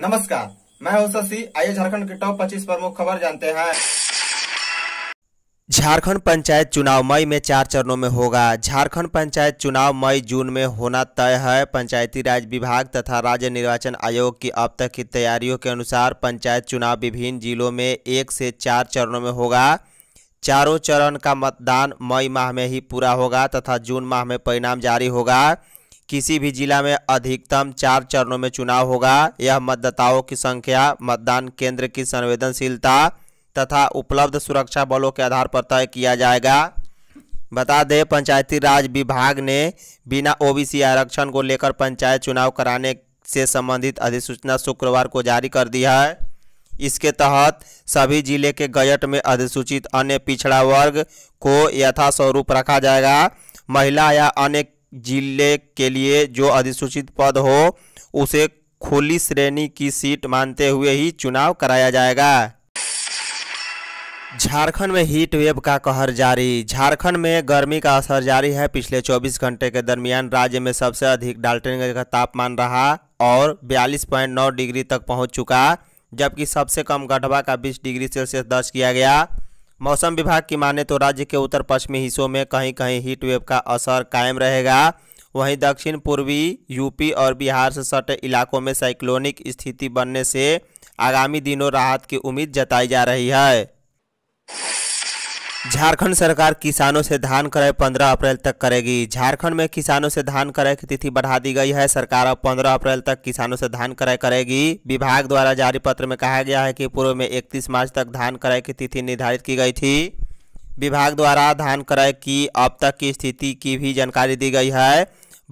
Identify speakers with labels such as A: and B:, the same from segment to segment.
A: नमस्कार मैं हूं शशि आइए झारखंड के टॉप 25 प्रमुख खबर जानते हैं झारखंड पंचायत चुनाव मई में चार चरणों में होगा झारखंड पंचायत चुनाव मई जून में होना तय है पंचायती राज विभाग तथा राज्य निर्वाचन आयोग की अब तक की तैयारियों के अनुसार पंचायत चुनाव विभिन्न जिलों में एक से चार चरणों में होगा चारों चरण का मतदान मई माह में ही पूरा होगा तथा जून माह में परिणाम जारी होगा किसी भी जिला में अधिकतम चार चरणों में चुनाव होगा यह मतदाताओं की संख्या मतदान केंद्र की संवेदनशीलता तथा उपलब्ध सुरक्षा बलों के आधार पर तय किया जाएगा बता दें पंचायती राज विभाग ने बिना ओबीसी आरक्षण को लेकर पंचायत चुनाव कराने से संबंधित अधिसूचना शुक्रवार को जारी कर दी है इसके तहत सभी जिले के गजट में अधिसूचित अन्य पिछड़ा वर्ग को यथास्वरूप रखा जाएगा महिला या अन्य जिले के लिए जो अधिसूचित पद हो उसे खुली श्रेणी की सीट मानते हुए ही चुनाव कराया जाएगा झारखंड में हीट वेव का कहर जारी झारखंड में गर्मी का असर जारी है पिछले 24 घंटे के दरमियान राज्य में सबसे अधिक डाल्टनगंज का तापमान रहा और 42.9 डिग्री तक पहुंच चुका जबकि सबसे कम गढ़वा का 20 डिग्री सेल्सियस दर्ज किया गया मौसम विभाग की माने तो राज्य के उत्तर पश्चिमी हिस्सों में कहीं कहीं हीट वेव का असर कायम रहेगा वहीं दक्षिण पूर्वी यूपी और बिहार से सटे इलाकों में साइक्लोनिक स्थिति बनने से आगामी दिनों राहत की उम्मीद जताई जा रही है झारखंड सरकार किसानों से धान क्रय 15 अप्रैल तक करेगी झारखंड में किसानों से धान क्रय की तिथि बढ़ा दी गई है सरकार अब 15 अप्रैल तक किसानों से धान क्रय करेगी विभाग द्वारा जारी पत्र में कहा गया है कि पूर्व में 31 मार्च तक धान क्रय की तिथि निर्धारित की गई थी विभाग द्वारा धान क्रय की अब तक की स्थिति की भी जानकारी दी गई है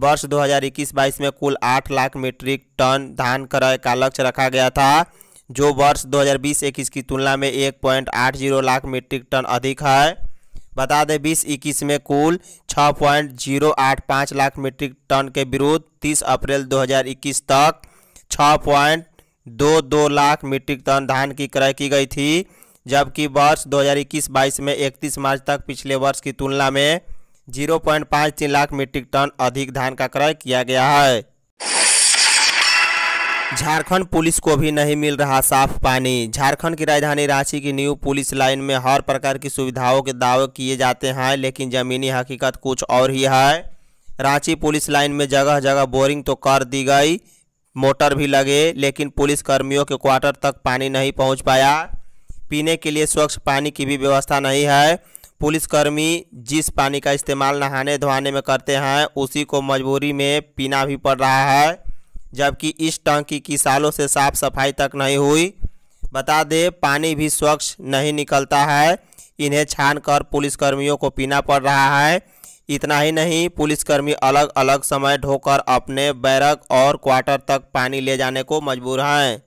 A: वर्ष दो हज़ार में कुल आठ लाख मीट्रिक टन धान क्रय का लक्ष्य रखा गया था जो वर्ष 2020 हज़ार की तुलना में 1.80 लाख मीट्रिक टन अधिक है बता दें बीस इक्कीस में कुल छः पॉइंट जीरो आठ पाँच लाख मीट्रिक टन के विरुद्ध तीस अप्रैल 2021 तक छः पॉइंट दो दो लाख मीट्रिक टन धान की क्रय की गई थी जबकि वर्ष 2021 बाईस में 31 मार्च तक पिछले वर्ष की तुलना में जीरो पॉइंट पाँच तीन लाख मीट्रिक टन अधिक धान का क्रय किया गया है झारखंड पुलिस को भी नहीं मिल रहा साफ पानी झारखंड की राजधानी रांची की न्यू पुलिस लाइन में हर प्रकार की सुविधाओं के दावे किए जाते हैं लेकिन ज़मीनी हकीकत कुछ और ही है रांची पुलिस लाइन में जगह जगह बोरिंग तो कर दी गई मोटर भी लगे लेकिन पुलिस कर्मियों के क्वार्टर तक पानी नहीं पहुंच पाया पीने के लिए स्वच्छ पानी की भी व्यवस्था नहीं है पुलिसकर्मी जिस पानी का इस्तेमाल नहाने धोने में करते हैं उसी को मजबूरी में पीना भी पड़ रहा है जबकि इस टंकी की सालों से साफ सफाई तक नहीं हुई बता दें पानी भी स्वच्छ नहीं निकलता है इन्हें छान कर पुलिसकर्मियों को पीना पड़ रहा है इतना ही नहीं पुलिसकर्मी अलग अलग समय ढोकर अपने बैरक और क्वार्टर तक पानी ले जाने को मजबूर हैं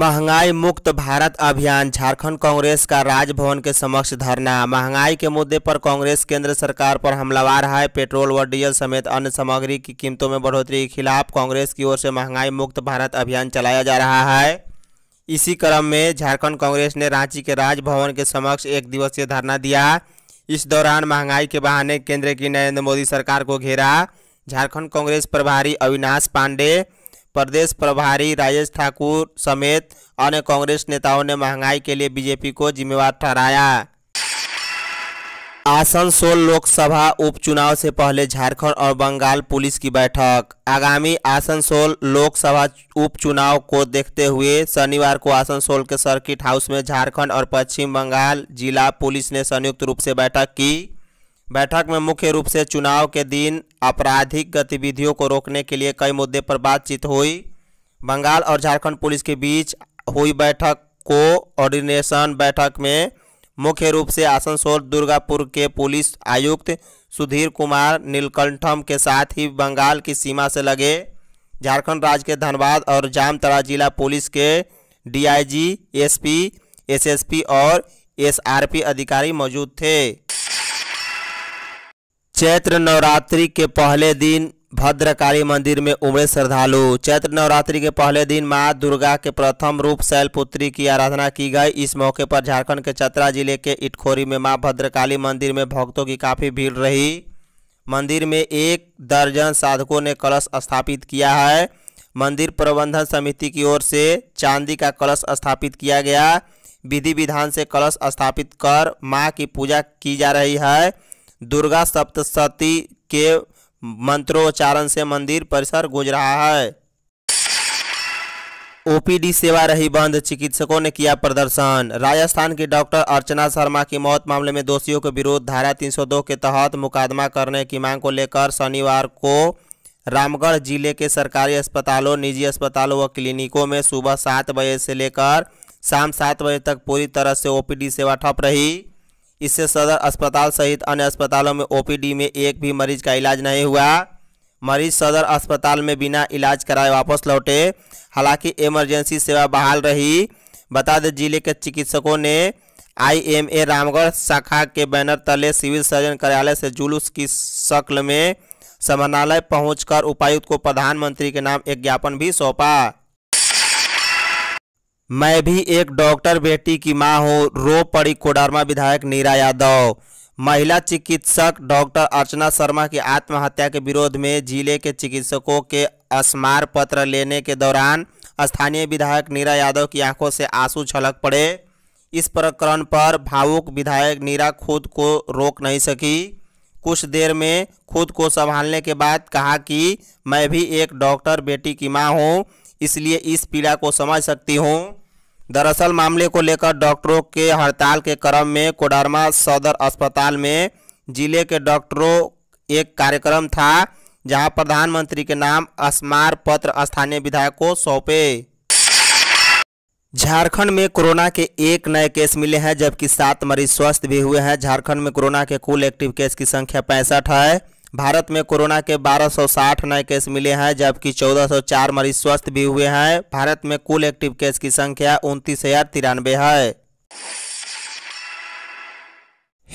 A: महंगाई मुक्त भारत अभियान झारखंड कांग्रेस का राजभवन के समक्ष धरना महंगाई के मुद्दे पर कांग्रेस केंद्र सरकार पर हमलावार है पेट्रोल व डीजल समेत अन्य सामग्री की कीमतों में बढ़ोतरी के खिलाफ कांग्रेस की ओर से महंगाई मुक्त भारत अभियान चलाया जा रहा है इसी क्रम में झारखंड कांग्रेस ने रांची के राजभवन के समक्ष एक दिवसीय धरना दिया इस दौरान महंगाई के बहाने केंद्र की नरेंद्र मोदी सरकार को घेरा झारखंड कांग्रेस प्रभारी अविनाश पांडे प्रदेश प्रभारी राजेश ठाकुर समेत अन्य कांग्रेस नेताओं ने महंगाई के लिए बीजेपी को जिम्मेवार ठहराया आसनसोल लोकसभा उपचुनाव से पहले झारखंड और बंगाल पुलिस की बैठक आगामी आसनसोल लोकसभा उपचुनाव को देखते हुए शनिवार को आसनसोल के सर्किट हाउस में झारखंड और पश्चिम बंगाल जिला पुलिस ने संयुक्त रूप से बैठक की बैठक में मुख्य रूप से चुनाव के दिन आपराधिक गतिविधियों को रोकने के लिए कई मुद्दे पर बातचीत हुई बंगाल और झारखंड पुलिस के बीच हुई बैठक को ऑर्डिनेशन बैठक में मुख्य रूप से आसनसोल दुर्गापुर के पुलिस आयुक्त सुधीर कुमार नीलकंठम के साथ ही बंगाल की सीमा से लगे झारखंड राज्य के धनबाद और जामतरा जिला पुलिस के डीआईजी एसपी एसएसपी और एसआरपी अधिकारी मौजूद थे चैत्र नवरात्रि के पहले दिन भद्रकाली मंदिर में उमड़े श्रद्धालु चैत्र नवरात्रि के पहले दिन मां दुर्गा के प्रथम रूप शैलपुत्री की आराधना की गई इस मौके पर झारखंड के चतरा जिले के इटखोरी में मां भद्रकाली मंदिर में भक्तों की काफ़ी भीड़ रही मंदिर में एक दर्जन साधकों ने कलश स्थापित किया है मंदिर प्रबंधन समिति की ओर से चांदी का कलश स्थापित किया गया विधि विधान से कलश स्थापित कर माँ की पूजा की जा रही है दुर्गा सप्तशती के मंत्रोच्चारण से मंदिर परिसर गूंज रहा है ओपीडी सेवा रही बंद चिकित्सकों ने किया प्रदर्शन राजस्थान की डॉक्टर अर्चना शर्मा की मौत मामले में दोषियों के विरुद्ध धारा 302 के तहत मुकदमा करने की मांग को लेकर शनिवार को रामगढ़ जिले के सरकारी अस्पतालों निजी अस्पतालों व क्लिनिकों में सुबह सात बजे से लेकर शाम सात बजे तक पूरी तरह से ओपीडी सेवा ठप रही इससे सदर अस्पताल सहित अन्य अस्पतालों में ओपीडी में एक भी मरीज का इलाज नहीं हुआ मरीज सदर अस्पताल में बिना इलाज कराए वापस लौटे हालांकि इमरजेंसी सेवा बहाल रही बता दें जिले के चिकित्सकों ने आईएमए रामगढ़ शाखा के बैनर तले सिविल सर्जन कार्यालय से जुलूस की शक्ल में समानालय पहुंचकर उपायुक्त को प्रधानमंत्री के नाम एक ज्ञापन भी सौंपा मैं भी एक डॉक्टर बेटी की मां हूं रो पड़ी कोडरमा विधायक नीरा यादव महिला चिकित्सक डॉक्टर अर्चना शर्मा की आत्महत्या के विरोध में जिले के चिकित्सकों के स्मार पत्र लेने के दौरान स्थानीय विधायक नीरा यादव की आंखों से आंसू छलक पड़े इस प्रकरण पर भावुक विधायक नीरा खुद को रोक नहीं सकी कुछ देर में खुद को संभालने के बाद कहा कि मैं भी एक डॉक्टर बेटी की माँ हूँ इसलिए इस पीड़ा को समझ सकती हूँ दरअसल मामले को लेकर डॉक्टरों के हड़ताल के क्रम में कोडरमा सदर अस्पताल में जिले के डॉक्टरों एक कार्यक्रम था जहां प्रधानमंत्री के नाम स्मार पत्र स्थानीय विधायक को सौंपे झारखंड में कोरोना के एक नए केस मिले हैं जबकि सात मरीज स्वस्थ भी हुए हैं झारखंड में कोरोना के कुल एक्टिव केस की संख्या पैंसठ है भारत में कोरोना के 1260 नए केस मिले हैं जबकि 1404 मरीज स्वस्थ भी हुए हैं भारत में कुल एक्टिव केस की संख्या उनतीस है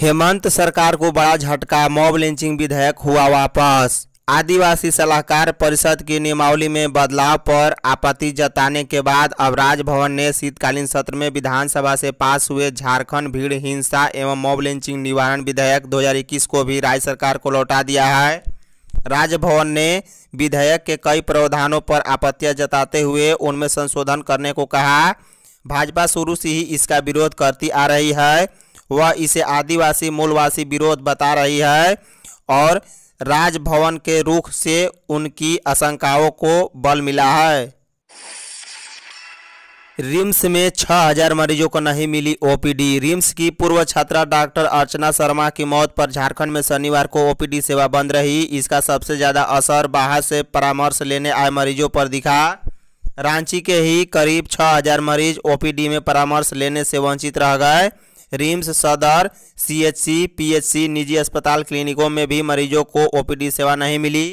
A: हेमंत सरकार को बड़ा झटका मॉब लिंचिंग विधेयक हुआ वापस आदिवासी सलाहकार परिषद की नियमावली में बदलाव पर आपत्ति जताने के बाद अब राजभवन ने शीतकालीन सत्र में विधानसभा से पास हुए झारखंड भीड़ हिंसा एवं मॉब लिंचिंग निवारण विधेयक 2021 को भी राज्य सरकार को लौटा दिया है राजभवन ने विधेयक के कई प्रावधानों पर आपत्तियां जताते हुए उनमें संशोधन करने को कहा भाजपा शुरू से ही इसका विरोध करती आ रही है वह इसे आदिवासी मूलवासी विरोध बता रही है और राजभवन के रुख से उनकी आशंकाओं को बल मिला है रिम्स में 6000 मरीजों को नहीं मिली ओपीडी रिम्स की पूर्व छात्रा डॉक्टर अर्चना शर्मा की मौत पर झारखंड में शनिवार को ओपीडी सेवा बंद रही इसका सबसे ज़्यादा असर बाहर से परामर्श लेने आए मरीजों पर दिखा रांची के ही करीब 6000 मरीज ओपीडी में परामर्श लेने से वंचित रह गए रिम्स सदर सीएचसी पीएचसी निजी अस्पताल क्लिनिकों में भी मरीजों को ओपीडी सेवा नहीं मिली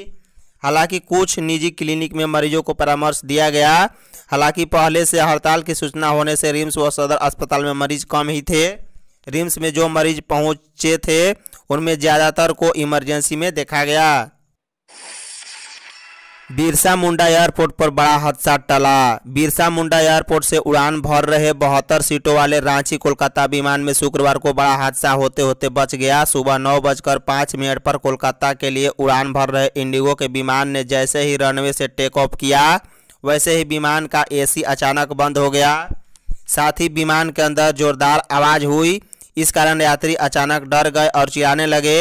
A: हालांकि कुछ निजी क्लिनिक में मरीजों को परामर्श दिया गया हालांकि पहले से हड़ताल की सूचना होने से रिम्स व सदर अस्पताल में मरीज कम ही थे रिम्स में जो मरीज पहुँचे थे उनमें ज़्यादातर को इमरजेंसी में देखा गया बिरसा मुंडा एयरपोर्ट पर बड़ा हादसा टला बिरसा मुंडा एयरपोर्ट से उड़ान भर रहे बहत्तर सीटों वाले रांची कोलकाता विमान में शुक्रवार को बड़ा हादसा होते होते बच गया सुबह नौ बजकर पाँच मिनट पर कोलकाता के लिए उड़ान भर रहे इंडिगो के विमान ने जैसे ही रनवे से टेक ऑफ किया वैसे ही विमान का ए अचानक बंद हो गया साथ ही विमान के अंदर जोरदार आवाज़ हुई इस कारण यात्री अचानक डर गए और चिराने लगे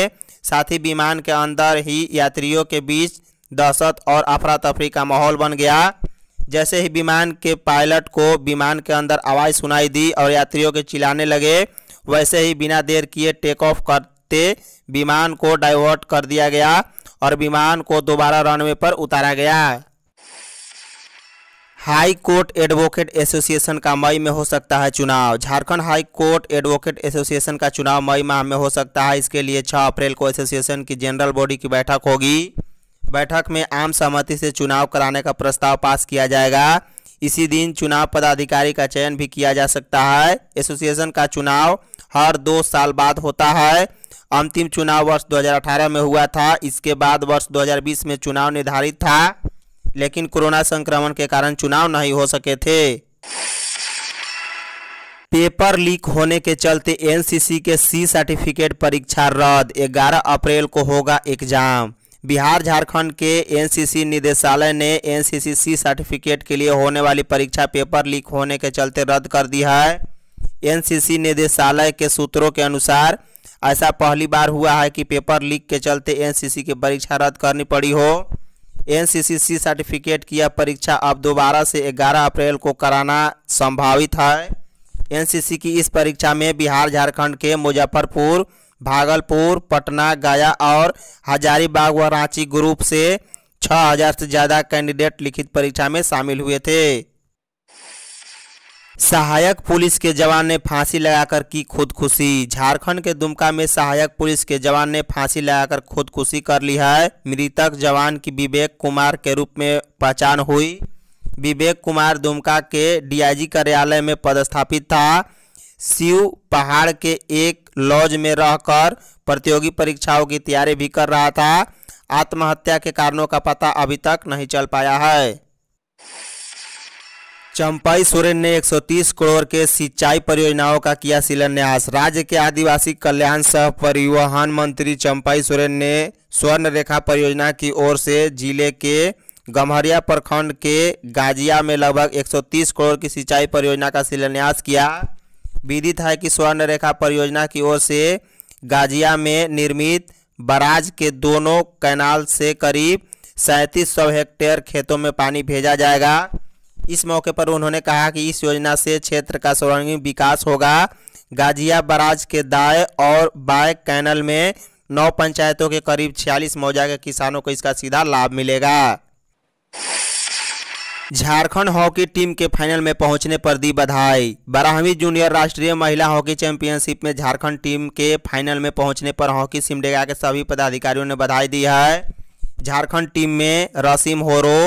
A: साथ ही विमान के अंदर ही यात्रियों के बीच दहशत और अफरा तफरी का माहौल बन गया जैसे ही विमान के पायलट को विमान के अंदर आवाज़ सुनाई दी और यात्रियों के चिल्लाने लगे वैसे ही बिना देर किए टेक ऑफ करते विमान को डाइवर्ट कर दिया गया और विमान को दोबारा रनवे पर उतारा गया हाई कोर्ट एडवोकेट एसोसिएशन का मई में हो सकता है चुनाव Jharkhand high court advocate association का चुनाव मई माह में हो सकता है इसके लिए 6 अप्रैल को एसोसिएशन की जनरल बॉडी की बैठक होगी बैठक में आम सहमति से चुनाव कराने का प्रस्ताव पास किया जाएगा इसी दिन चुनाव पदाधिकारी का चयन भी किया जा सकता है एसोसिएशन का चुनाव हर दो साल बाद होता है अंतिम चुनाव वर्ष 2018 में हुआ था इसके बाद वर्ष 2020 में चुनाव निर्धारित था लेकिन कोरोना संक्रमण के कारण चुनाव नहीं हो सके थे पेपर लीक होने के चलते एनसीसी के सी सर्टिफिकेट परीक्षा रद्द 11 अप्रैल को होगा एग्जाम बिहार झारखंड के एनसीसी निदेशालय ने एनसीसी सी सर्टिफिकेट के लिए होने वाली परीक्षा पेपर लीक होने के चलते रद्द कर दी है एनसीसी निदेशालय के सूत्रों के अनुसार ऐसा पहली बार हुआ है कि पेपर लीक के चलते एनसीसी की परीक्षा रद्द करनी पड़ी हो एनसीसी सी सर्टिफिकेट की यह परीक्षा अब दोबारा से 11 अप्रैल को कराना संभावित है एनसीसी की इस परीक्षा में बिहार झारखंड के मुजफ्फरपुर भागलपुर पटना गया और हजारीबाग व रांची ग्रुप से हजार से ज़्यादा कैंडिडेट लिखित परीक्षा में शामिल हुए थे सहायक पुलिस के जवान ने फांसी लगाकर की खुदकुशी झारखंड के दुमका में सहायक पुलिस के जवान ने फांसी लगाकर खुदकुशी कर ली है मृतक जवान की विवेक कुमार के रूप में पहचान हुई विवेक कुमार दुमका के डीआईजी कार्यालय में पदस्थापित था शिव पहाड़ के एक लॉज में रहकर प्रतियोगी परीक्षाओं की तैयारी भी कर रहा था आत्महत्या के कारणों का पता अभी तक नहीं चल पाया है चंपाई सोरेन ने 130 करोड़ के सिंचाई परियोजनाओं का किया शिलान्यास राज्य के आदिवासी कल्याण सह परिवहन मंत्री चंपाई सोरेन ने स्वर्ण रेखा परियोजना की ओर से जिले के गम्हरिया प्रखंड के गाजिया में लगभग 130 करोड़ की सिंचाई परियोजना का शिलान्यास किया विदित है कि स्वर्ण रेखा परियोजना की ओर से गाजिया में निर्मित बराज के दोनों कैनाल से करीब सैंतीस सौ हेक्टेयर खेतों में पानी भेजा जाएगा इस मौके पर उन्होंने कहा कि इस योजना से क्षेत्र का सर्वांगीण विकास होगा गाजिया बराज के दाए और बाएं कैनल में नौ पंचायतों के करीब छियालीस मौजा के किसानों को इसका सीधा लाभ मिलेगा झारखंड हॉकी टीम के फाइनल में पहुंचने पर दी बधाई बारहवीं जूनियर राष्ट्रीय महिला हॉकी चैंपियनशिप में झारखंड टीम के फाइनल में पहुंचने पर हॉकी सिमडेगा के सभी पदाधिकारियों ने बधाई दी है झारखंड टीम में रसीम होरो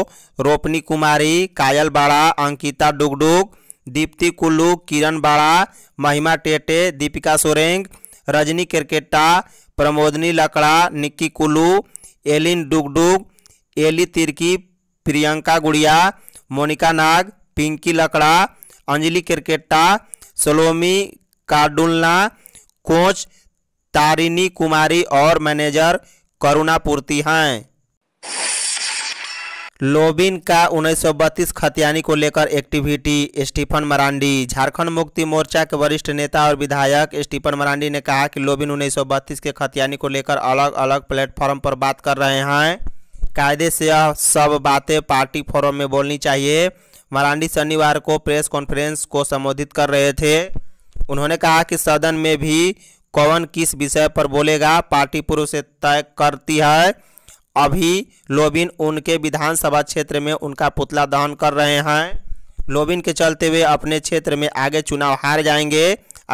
A: रोपनी कुमारी कायल बाड़ा अंकिता डुगडुग दीप्ति कुल्लू किरण बाड़ा महिमा टेटे दीपिका सोरेंग रजनी क्रिकेटा प्रमोदनी लकड़ा निक्की कुल्लू एलिन डुगडुग एली तिर्की प्रियंका गुड़िया मोनिका नाग पिंकी लकड़ा अंजलि क्रिकेटा सलोमी कार्डुलना कोच तारिनी कुमारी और मैनेजर करुणा पूर्ति हैं लोबिन का 1932 खतियानी को लेकर एक्टिविटी स्टीफन मरांडी झारखंड मुक्ति मोर्चा के वरिष्ठ नेता और विधायक स्टीफन मरांडी ने कहा कि लोबिन 1932 के खतियानी को लेकर अलग अलग प्लेटफॉर्म पर बात कर रहे हैं कायदे से यह सब बातें पार्टी फोरम में बोलनी चाहिए मरांडी शनिवार को प्रेस कॉन्फ्रेंस को संबोधित कर रहे थे उन्होंने कहा कि सदन में भी कौन किस विषय पर बोलेगा पार्टी पूर्व से तय करती है अभी लोबिन उनके विधानसभा क्षेत्र में उनका पुतला दहन कर रहे हैं लोबिन के चलते वे अपने क्षेत्र में आगे चुनाव हार जाएंगे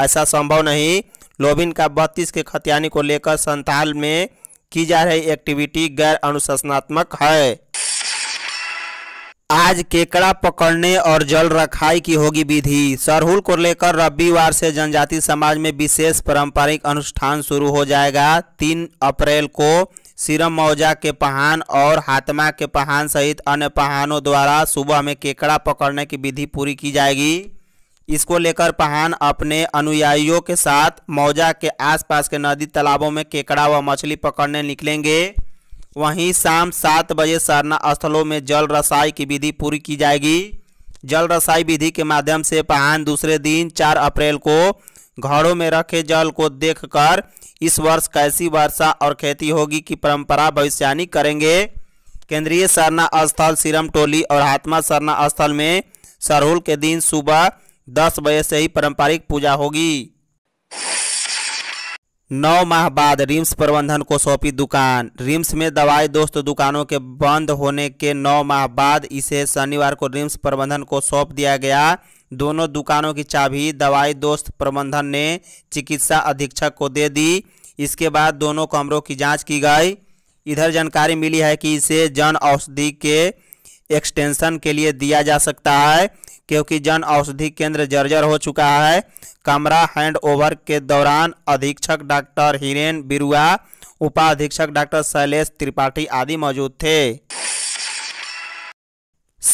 A: ऐसा संभव नहीं लोबिन का बत्तीस के खतियानी को लेकर संताल में की जा रही एक्टिविटी गैर अनुशासनात्मक है आज केकड़ा पकड़ने और जल रखाई की होगी विधि सरहुल को लेकर रविवार से जनजाति समाज में विशेष पारंपरिक अनुष्ठान शुरू हो जाएगा तीन अप्रैल को सिरम मौजा के पहान और हाथमा के पहान सहित अन्य पहानों द्वारा सुबह में केकड़ा पकड़ने की विधि पूरी की जाएगी इसको लेकर पहान अपने अनुयायियों के साथ मौजा के आसपास के नदी तालाबों में केकड़ा व मछली पकड़ने निकलेंगे वहीं शाम सात बजे सरना स्थलों में जल रसाई की विधि पूरी की जाएगी जल रसाई विधि के माध्यम से पहान दूसरे दिन चार अप्रैल को घरों में रखे जल को देखकर इस वर्ष कैसी वर्षा और खेती होगी की परंपरा भविष्यवाणी करेंगे केंद्रीय सरना स्थल सिरम टोली और हाथमा सरना स्थल में सरहुल के दिन सुबह दस बजे से ही पारंपरिक पूजा होगी नौ माह बाद रिम्स प्रबंधन को सौंपी दुकान रिम्स में दवाई दोस्त दुकानों के बंद होने के नौ माह बाद इसे शनिवार को रिम्स प्रबंधन को सौंप दिया गया दोनों दुकानों की चाबी दवाई दोस्त प्रबंधन ने चिकित्सा अधीक्षक को दे दी इसके बाद दोनों कमरों की जांच की गई इधर जानकारी मिली है कि इसे जन औषधि के एक्सटेंशन के लिए दिया जा सकता है क्योंकि जन औषधि केंद्र जर्जर हो चुका है कमरा हैंड ओवर के दौरान अधीक्षक डॉक्टर हिरेन बिरुआ उपाधीक्षक डॉक्टर शैलेश त्रिपाठी आदि मौजूद थे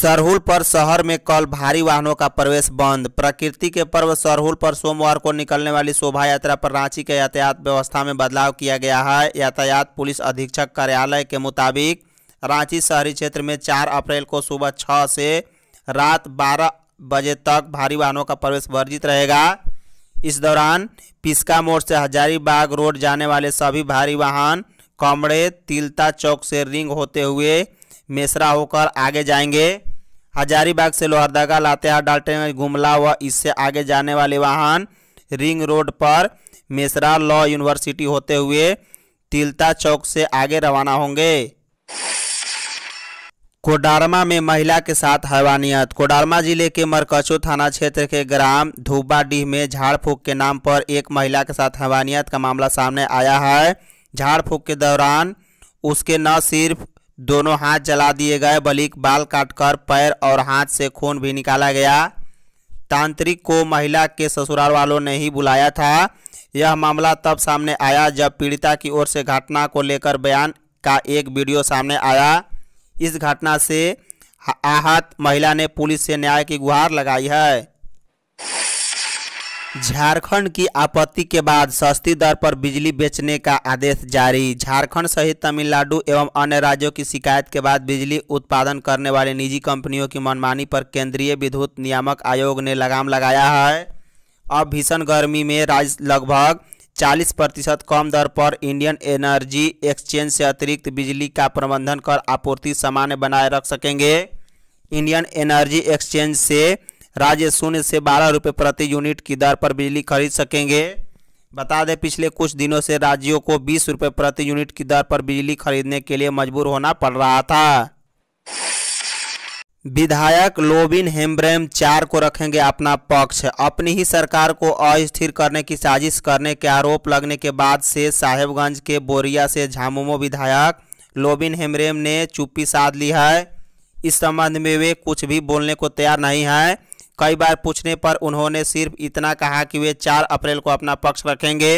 A: सरहुल पर शहर में कल भारी वाहनों का प्रवेश बंद प्रकृति के पर्व सरहुल पर सोमवार को निकलने वाली शोभा यात्रा पर रांची के यातायात व्यवस्था में बदलाव किया गया है यातायात पुलिस अधीक्षक कार्यालय के मुताबिक रांची शहरी क्षेत्र में चार अप्रैल को सुबह छः से रात बारह बजे तक भारी वाहनों का प्रवेश वर्जित रहेगा इस दौरान पिस्का मोड़ से हजारीबाग रोड जाने वाले सभी भारी वाहन कमड़े तिलता चौक से रिंग होते हुए मेसरा होकर आगे जाएंगे हजारीबाग से लोहरदगा लातेहार डाल्टेगंज गुमला व इससे आगे जाने वाले वाहन रिंग रोड पर मेसरा लॉ यूनिवर्सिटी होते हुए तिलता चौक से आगे रवाना होंगे कोडारमा में महिला के साथ हैवानियत कोडारमा जिले के मरकचो थाना क्षेत्र के ग्राम धुब्बाडीह में झाड़ फूक के नाम पर एक महिला के साथ हैवानियत का मामला सामने आया है झाड़ फूक के दौरान उसके न सिर्फ दोनों हाथ जला दिए गए बल्कि बाल काटकर पैर और हाथ से खून भी निकाला गया तांत्रिक को महिला के ससुराल वालों ने ही बुलाया था यह मामला तब सामने आया जब पीड़िता की ओर से घटना को लेकर बयान का एक वीडियो सामने आया इस घटना से आहत महिला ने पुलिस से न्याय की गुहार लगाई है झारखंड की आपत्ति के बाद सस्ती दर पर बिजली बेचने का आदेश जारी झारखंड सहित तमिलनाडु एवं अन्य राज्यों की शिकायत के बाद बिजली उत्पादन करने वाली निजी कंपनियों की मनमानी पर केंद्रीय विद्युत नियामक आयोग ने लगाम लगाया है अब भीषण गर्मी में राज्य लगभग चालीस प्रतिशत कम दर पर इंडियन एनर्जी एक्सचेंज से अतिरिक्त बिजली का प्रबंधन कर आपूर्ति सामान्य बनाए रख सकेंगे इंडियन एनर्जी एक्सचेंज से राज्य शून्य से बारह रुपये प्रति यूनिट की दर पर बिजली खरीद सकेंगे बता दें पिछले कुछ दिनों से राज्यों को बीस रुपये प्रति यूनिट की दर पर बिजली खरीदने के लिए मजबूर होना पड़ रहा था विधायक लोबिन हेम्ब्रेम चार को रखेंगे अपना पक्ष अपनी ही सरकार को अस्थिर करने की साजिश करने के आरोप लगने के बाद से साहेबगंज के बोरिया से झामुमो विधायक लोबिन हेम्ब्रेम ने चुप्पी साध ली है इस संबंध में वे कुछ भी बोलने को तैयार नहीं हैं कई बार पूछने पर उन्होंने सिर्फ इतना कहा कि वे चार अप्रैल को अपना पक्ष रखेंगे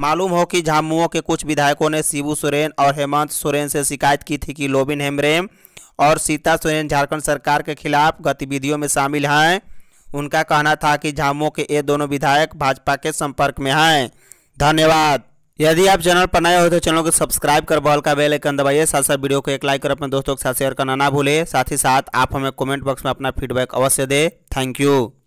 A: मालूम हो कि झामुओं के कुछ विधायकों ने शिबू सोरेन और हेमंत सोरेन से शिकायत की थी कि लोबिन हेम्ब्रेम और सीता सोरेन झारखंड सरकार के खिलाफ गतिविधियों में शामिल हैं उनका कहना था कि झामो के ये दोनों विधायक भाजपा के संपर्क में हैं धन्यवाद यदि आप चैनल पर नए हो तो चैनल को सब्सक्राइब कर बॉल का बेल आइकन दबाइए साथ साथ वीडियो को एक लाइक कर अपने दोस्तों के साथ शेयर करना ना भूलें साथ ही साथ आप हमें कमेंट बॉक्स में अपना फीडबैक अवश्य दें थैंक यू